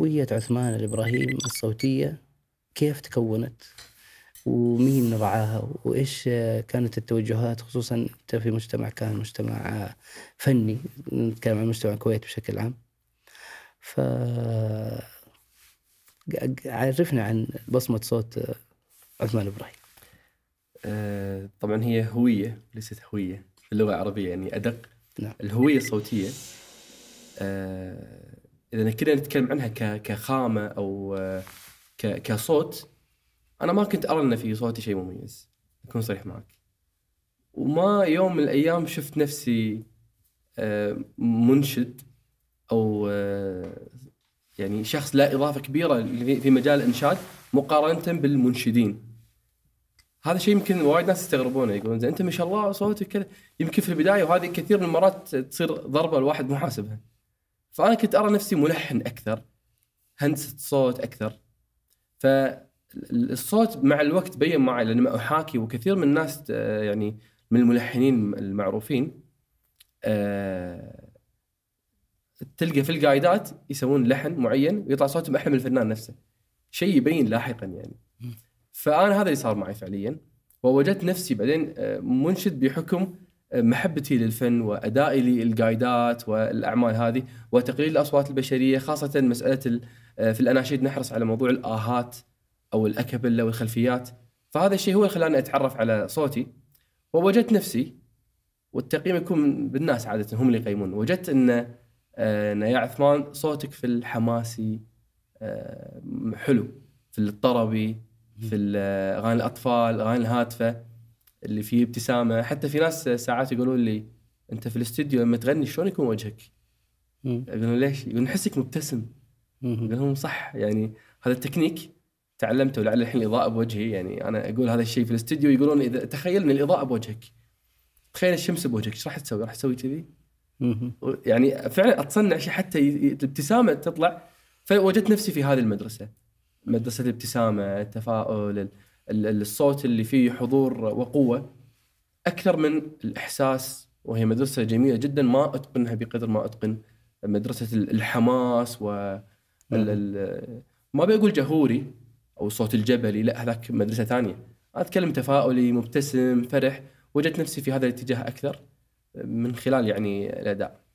هوية عثمان الإبراهيم الصوتية كيف تكونت ومين رعاها وإيش كانت التوجهات خصوصا أنت في مجتمع كان مجتمع فني نتكلم عن مجتمع الكويت بشكل عام ف عرفنا عن بصمة صوت عثمان إبراهيم آه، طبعا هي هوية ليست هوية باللغة العربية يعني أدق نعم. الهوية الصوتية آه اذا كنا نتكلم عنها كخامه او كصوت انا ما كنت ارى ان في صوتي شيء مميز اكون صريح معك وما يوم من الايام شفت نفسي آه، منشد او آه، يعني شخص له اضافه كبيره في مجال الانشاد مقارنه بالمنشدين هذا شيء يمكن وايد ناس يستغربونه يقولون انت ما شاء الله صوتك كذا يمكن في البدايه وهذه كثير من المرات تصير ضربه الواحد مو حاسبها فانا كنت ارى نفسي ملحن اكثر هندسه صوت اكثر فالصوت مع الوقت بين معي لما احاكي وكثير من الناس آه، يعني من الملحنين المعروفين آه، تلقى في القايدات يسوون لحن معين ويطلع صوتهم احلى من الفنان نفسه شيء يبين لاحقا يعني فانا هذا اللي صار معي فعليا ووجدت نفسي بعدين آه، منشد بحكم محبتي للفن وادائي للقايدات والاعمال هذه وتقليل الاصوات البشريه خاصه مساله آه، في الاناشيد نحرص على موضوع الاهات او الاكابيلا والخلفيات فهذا الشيء هو اللي خلاني اتعرف على صوتي ووجدت نفسي والتقييم يكون بالناس عاده هم اللي يقيمون وجدت ان آه، ان يا عثمان صوتك في الحماسي آه، حلو في الطربي في اغاني الاطفال اغاني الهاتفه اللي فيه ابتسامه حتى في ناس ساعات يقولون لي انت في الاستديو لما تغني شلون يكون وجهك؟ يقولون ليش؟ يقولون نحسك مبتسم يقولون صح يعني هذا التكنيك تعلمته ولعل الحين الاضاءه بوجهي يعني انا اقول هذا الشيء في الاستديو يقولون اذا تخيل ان الاضاءه بوجهك تخيل الشمس بوجهك ايش راح تسوي؟ راح تسوي كذي؟ يعني فعلا اتصنع شيء حتى الابتسامه تطلع فوجدت نفسي في هذه المدرسه مدرسه الابتسامه التفاؤل الصوت اللي فيه حضور وقوه اكثر من الاحساس وهي مدرسه جميله جدا ما اتقنها بقدر ما اتقن مدرسه الحماس و نعم. ما بقول جهوري او صوت الجبلي لا هذاك مدرسه ثانيه اتكلم تفاؤلي مبتسم فرح وجدت نفسي في هذا الاتجاه اكثر من خلال يعني الاداء